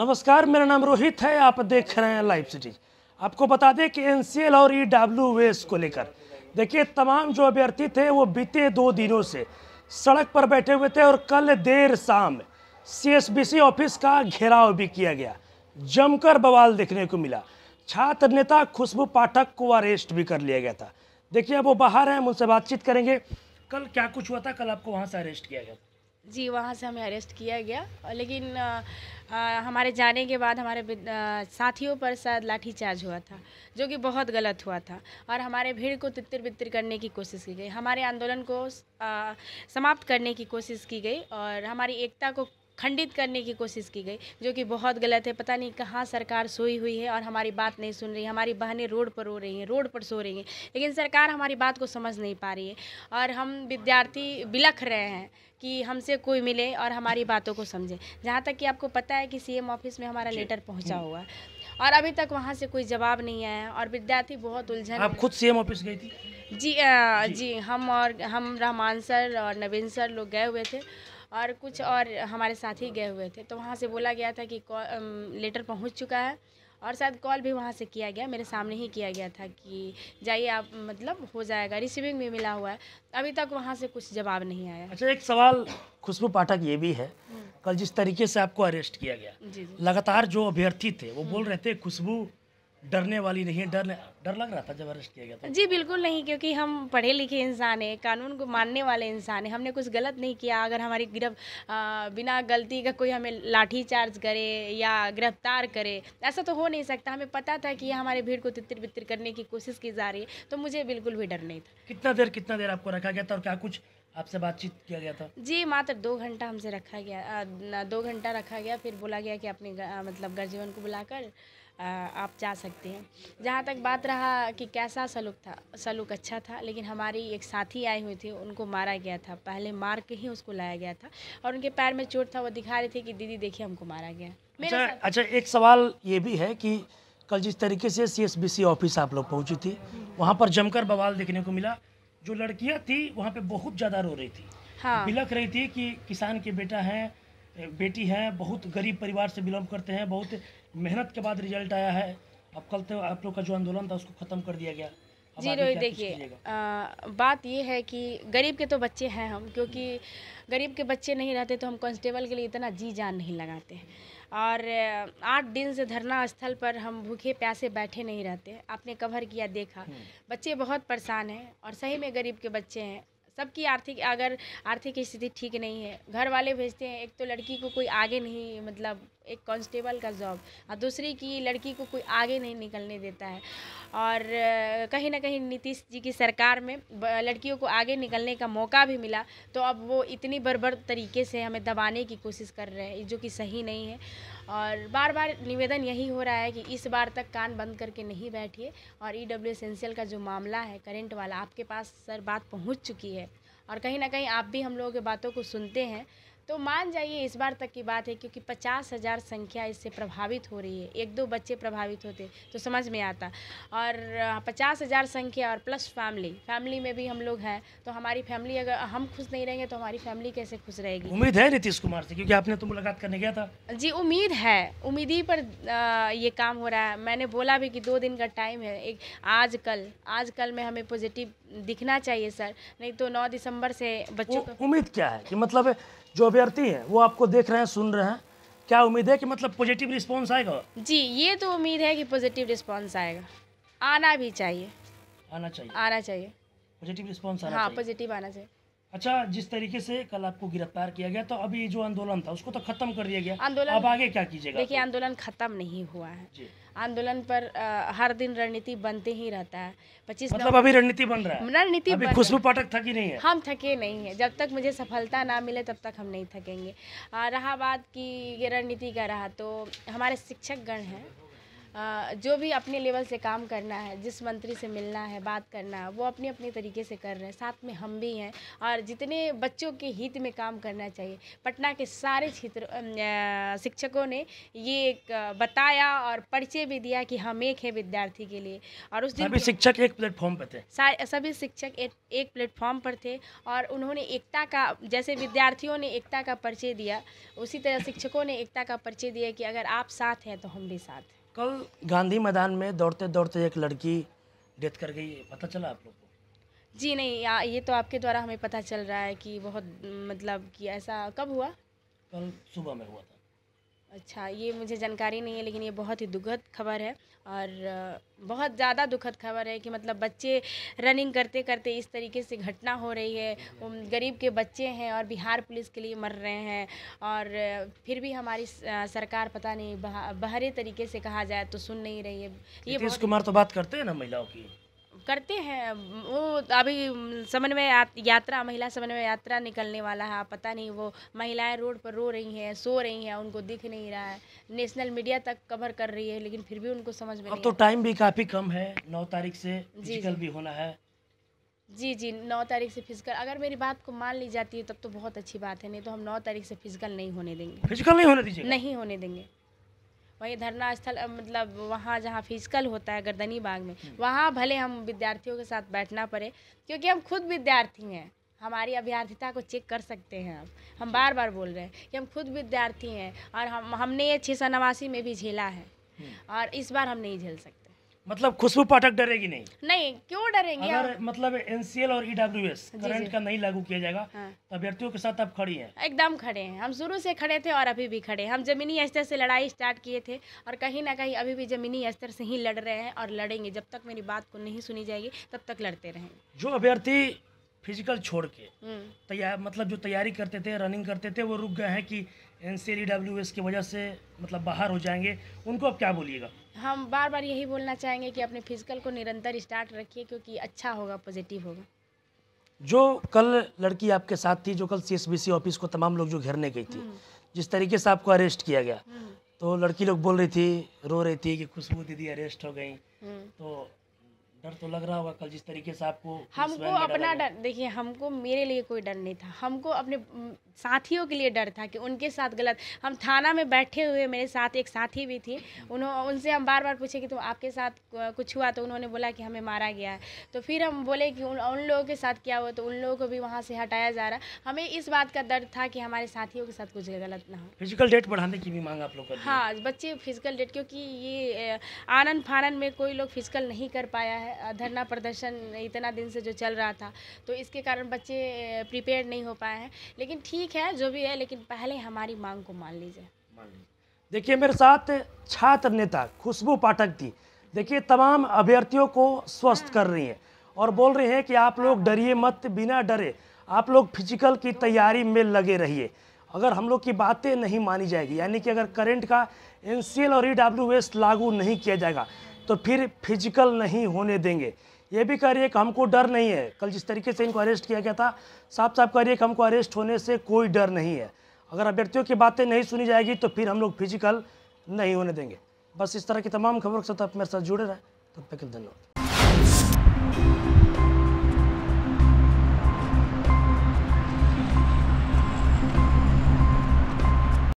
नमस्कार मेरा नाम रोहित है आप देख रहे हैं लाइव सिटीज आपको बता दें कि एन और ई e डब्ल्यू को लेकर देखिए तमाम जो अभ्यर्थी थे वो बीते दो दिनों से सड़क पर बैठे हुए थे और कल देर शाम सी ऑफिस का घेराव भी किया गया जमकर बवाल देखने को मिला छात्र नेता खुशबू पाठक को अरेस्ट भी कर लिया गया था देखिए अब वो बाहर हैं हम उनसे बातचीत करेंगे कल क्या कुछ हुआ था कल आपको वहाँ से अरेस्ट किया गया था जी वहाँ से हमें अरेस्ट किया गया लेकिन आ, आ, हमारे जाने के बाद हमारे आ, साथियों पर शायद लाठीचार्ज हुआ था जो कि बहुत गलत हुआ था और हमारे भीड़ को तितर बितर करने की कोशिश की गई हमारे आंदोलन को समाप्त करने की कोशिश की गई और हमारी एकता को खंडित करने की कोशिश की गई जो कि बहुत गलत है पता नहीं कहाँ सरकार सोई हुई है और हमारी बात नहीं सुन रही हमारी बहनें रोड पर रो रही हैं रोड पर सो रही हैं लेकिन सरकार हमारी बात को समझ नहीं पा रही है और हम विद्यार्थी बिलख रहे हैं कि हमसे कोई मिले और हमारी बातों को समझे जहाँ तक कि आपको पता है कि सीएम ऑफिस में हमारा लेटर पहुँचा हम्म। हुआ है और अभी तक वहाँ से कोई जवाब नहीं आया और विद्यार्थी बहुत उलझन आप खुद सीएम ऑफिस गई थी जी आ, जी हम और हम रहमान सर और नवीन सर लोग गए हुए थे और कुछ और हमारे साथ ही गए हुए थे तो वहाँ से बोला गया था कि लेटर पहुँच चुका है और शायद कॉल भी वहाँ से किया गया मेरे सामने ही किया गया था कि जाइए आप मतलब हो जाएगा रिसीविंग भी मिला हुआ है अभी तक वहाँ से कुछ जवाब नहीं आया अच्छा एक सवाल खुशबू पाठक ये भी है कल जिस तरीके से आपको अरेस्ट किया गया लगातार जो अभ्यर्थी थे वो बोल हम्म। रहे थे खुशबू डरने वाली नहीं है डर डर लग रहा था जब अरेस्ट किया गया था जी बिल्कुल नहीं क्योंकि हम पढ़े लिखे इंसान हैं कानून को मानने वाले इंसान हैं हमने कुछ गलत नहीं किया अगर हमारी गिरफ बिना गलती का कोई हमें लाठी चार्ज करे या गिरफ्तार करे ऐसा तो हो नहीं सकता हमें पता था कि हमारे भीड़ को तितर बितर करने की कोशिश की जा रही है तो मुझे बिल्कुल भी डर नहीं था कितना देर कितना देर आपको रखा गया था और क्या कुछ आपसे बातचीत किया गया था जी मात्र दो घंटा हमसे रखा गया दो घंटा रखा गया फिर बोला गया कि अपने मतलब गर्जीवन को बुलाकर आप जा सकते हैं जहाँ तक बात रहा कि कैसा सलूक था सलूक अच्छा था लेकिन हमारी एक साथी आई हुई थी उनको मारा गया था पहले मार के ही उसको लाया गया था और उनके पैर में चोट था वो दिखा रहे थे कि दीदी देखिए हमको मारा गया अच्छा अच्छा एक सवाल ये भी है कि कल जिस तरीके से सी ऑफिस आप लोग पहुँची थी वहाँ पर जमकर बवाल देखने को मिला जो लड़कियाँ थी वहाँ पर बहुत ज़्यादा रो रही थी हाँ बिलख रही थी कि किसान के बेटा हैं बेटी हैं बहुत गरीब परिवार से बिलोंग करते हैं बहुत मेहनत के बाद रिजल्ट आया है अब कल तो आप लोग का जो आंदोलन था उसको ख़त्म कर दिया गया जी रोहित देखिए बात ये है कि गरीब के तो बच्चे हैं हम क्योंकि गरीब के बच्चे नहीं रहते तो हम कांस्टेबल के लिए इतना जी जान नहीं लगाते हैं और आठ दिन से धरना स्थल पर हम भूखे प्यासे बैठे नहीं रहते आपने कवर किया देखा हम्म। बच्चे बहुत परेशान हैं और सही में गरीब के बच्चे हैं सबकी आर्थिक अगर आर्थिक स्थिति ठीक नहीं है घर वाले भेजते हैं एक तो लड़की को कोई आगे नहीं मतलब एक कांस्टेबल का जॉब और दूसरी की लड़की को कोई आगे नहीं निकलने देता है और कहीं ना कहीं नीतीश जी की सरकार में लड़कियों को आगे निकलने का मौका भी मिला तो अब वो इतनी बर्बर तरीके से हमें दबाने की कोशिश कर रहे हैं जो कि सही नहीं है और बार बार निवेदन यही हो रहा है कि इस बार तक कान बंद करके नहीं बैठिए और ई डब्ल्यू एसेंशियल का जो मामला है करेंट वाला आपके पास सर बात पहुंच चुकी है और कहीं ना कहीं आप भी हम लोगों के बातों को सुनते हैं तो मान जाइए इस बार तक की बात है क्योंकि पचास हज़ार संख्या इससे प्रभावित हो रही है एक दो बच्चे प्रभावित होते तो समझ में आता और हाँ, पचास हज़ार संख्या और प्लस फैमिली फैमिली में भी हम लोग हैं तो हमारी फैमिली अगर हम खुश नहीं रहेंगे तो हमारी फैमिली कैसे खुश रहेगी उम्मीद है नीतीश कुमार से क्योंकि आपने तो मुलाकात करने गया था जी उम्मीद है उम्मीद ही पर ये काम हो रहा है मैंने बोला भी कि दो दिन का टाइम है एक आज कल आज कल में हमें पॉजिटिव दिखना चाहिए सर नहीं तो नौ दिसंबर से बच्चों को उम्मीद क्या है कि मतलब जो अभ्यर्थी है वो आपको देख रहे हैं सुन रहे हैं क्या उम्मीद है कि मतलब पॉजिटिव रिस्पांस आएगा जी ये तो उम्मीद है कि पॉजिटिव रिस्पांस आएगा आना भी चाहिए आना चाहिए आना चाहिए पॉजिटिव रिस्पांस आना हाँ पॉजिटिव आना चाहिए अच्छा जिस तरीके से कल आपको गिरफ्तार किया गया तो अभी जो आंदोलन था उसको तो खत्म कर दिया गया आंदोलन अब आगे क्या कीजिएगा देखिए आंदोलन खत्म नहीं हुआ है आंदोलन पर आ, हर दिन रणनीति बनते ही रहता है पच्चीस मतलब अभी रणनीति बन रहा है रणनीति खुशबू पाठक थकी नहीं है हम थके नहीं है जब तक मुझे सफलता ना मिले तब तक हम नहीं थकेंगे रहा बात की ये रणनीति का रहा तो हमारे शिक्षक गण हैं जो भी अपने लेवल से काम करना है जिस मंत्री से मिलना है बात करना है वो अपने अपने तरीके से कर रहे हैं साथ में हम भी हैं और जितने बच्चों के हित में काम करना चाहिए पटना के सारे क्षेत्र शिक्षकों ने ये एक बताया और परिचय भी दिया कि हम एक है विद्यार्थी के लिए और उस दिन शिक्षक एक प्लेटफॉर्म पर थे सभी शिक्षक एक, एक प्लेटफॉर्म पर थे और उन्होंने एकता का जैसे विद्यार्थियों ने एकता का परिचय दिया उसी तरह शिक्षकों ने एकता का परिचय दिया कि अगर आप साथ हैं तो हम भी साथ हैं कल गांधी मैदान में दौड़ते दौड़ते एक लड़की डेथ कर गई है पता चला आप लोग को जी नहीं या, ये तो आपके द्वारा हमें पता चल रहा है कि बहुत मतलब कि ऐसा कब हुआ कल सुबह में हुआ था अच्छा ये मुझे जानकारी नहीं है लेकिन ये बहुत ही दुखद खबर है और बहुत ज़्यादा दुखद खबर है कि मतलब बच्चे रनिंग करते करते इस तरीके से घटना हो रही है गरीब के बच्चे हैं और बिहार पुलिस के लिए मर रहे हैं और फिर भी हमारी सरकार पता नहीं बहरे तरीके से कहा जाए तो सुन नहीं रही है ये कुमार तो बात करते हैं ना महिलाओं की करते हैं वो अभी में यात्रा महिला समन्वय यात्रा निकलने वाला है पता नहीं वो महिलाएं रोड पर रो रही हैं सो रही हैं उनको दिख नहीं रहा है नेशनल मीडिया तक कवर कर रही है लेकिन फिर भी उनको समझ में अब तो टाइम भी काफ़ी कम है नौ तारीख से फिजिकल भी होना है जी जी नौ तारीख से फिजिकल अगर मेरी बात को मान ली जाती है तब तो बहुत अच्छी बात है नहीं तो हम नौ तारीख से फिजिकल नहीं होने देंगे फिजिकल नहीं होने दीजिए नहीं होने देंगे वहीं धरना स्थल मतलब वहाँ जहाँ फिजिकल होता है गर्दनी बाग में हम्म। वहाँ भले हम विद्यार्थियों के साथ बैठना पड़े क्योंकि हम खुद विद्यार्थी हैं हमारी अभ्यार्थता को चेक कर सकते हैं आप हम बार बार बोल रहे हैं कि हम खुद विद्यार्थी हैं और हम हमने ये छः सौ नवासी में भी झेला है हम्म। और इस बार हम नहीं झेल सकते मतलब खुशबू पाठक डरेगी नहीं नहीं क्यों डरेंगे अगर मतलब एनसीएल और ईडब्ल्यूएस एस करंट का नहीं लागू किया जाएगा हाँ। तो अभ्यर्थियों के साथ आप खड़ी है एकदम खड़े हैं हम शुरू से खड़े थे और अभी भी खड़े हम जमीनी स्तर से लड़ाई स्टार्ट किए थे और कहीं ना कहीं अभी भी जमीनी स्तर से ही लड़ रहे हैं और लड़ेंगे जब तक मेरी बात को नहीं सुनी जाएगी तब तक लड़ते रहे जो अभ्यर्थी फिजिकल छोड़ के हम्म। तैयार मतलब जो तैयारी करते थे रनिंग करते थे वो रुक गए हैं कि एन सी e की वजह से मतलब बाहर हो जाएंगे उनको अब क्या बोलिएगा हम बार बार यही बोलना चाहेंगे कि अपने फिजिकल को निरंतर स्टार्ट रखिए क्योंकि अच्छा होगा पॉजिटिव होगा जो कल लड़की आपके साथ थी जो कल सीएसबीसी ऑफिस को तमाम लोग जो घेरने गई थी हम्म। जिस तरीके से आपको अरेस्ट किया गया हम्म। तो लड़की लोग बोल रही थी रो रही थी कि खुशबू दीदी अरेस्ट हो गई हम्म। तो डर तो लग रहा होगा कल जिस तरीके से आपको हमको अपना डर देखिए हमको मेरे लिए कोई डर नहीं था हमको अपने साथियों के लिए डर था कि उनके साथ गलत हम थाना में बैठे हुए मेरे साथ एक साथी भी थी उन्होंने उनसे हम बार बार पूछे कि तुम आपके साथ कुछ हुआ तो उन्होंने बोला कि हमें मारा गया है तो फिर हम बोले कि उन, उन लोगों के साथ क्या हुआ तो उन लोगों को भी वहाँ से हटाया जा रहा हमें इस बात का डर था कि हमारे साथियों के साथ कुछ गलत ना हो फिजिकल डेट बढ़ाने की भी मांग आप लोग हाँ बच्चे फिजिकल डेट क्योंकि ये आनंद फानंद में कोई लोग फिजिकल नहीं कर पाया है है धरना प्रदर्शन इतना दिन से जो चल रहा था तो इसके कारण बच्चे प्रिपेयर नहीं हो पाए हैं लेकिन ठीक है जो भी है लेकिन पहले हमारी मांग को मान लीजिए देखिए मेरे साथ छात्र नेता खुशबू पाठक थी देखिए तमाम अभ्यर्थियों को स्वस्थ हाँ। कर रही हैं और बोल रहे हैं कि आप लोग हाँ। डरिए मत बिना डरे आप लोग फिजिकल की तैयारी में लगे रहिए अगर हम लोग की बातें नहीं मानी जाएगी यानी कि अगर करंट का एन और ई e लागू नहीं किया जाएगा तो फिर फिजिकल नहीं होने देंगे ये भी कह रही है कि हमको डर नहीं है कल जिस तरीके से इनको अरेस्ट किया गया था साफ साफ कह रही है कि हमको अरेस्ट होने से कोई डर नहीं है अगर अभ्यर्थियों की बातें नहीं सुनी जाएगी तो फिर हम लोग फिजिकल नहीं होने देंगे बस इस तरह की तमाम खबरों के साथ आप मेरे साथ जुड़े रहें तब तक धन्यवाद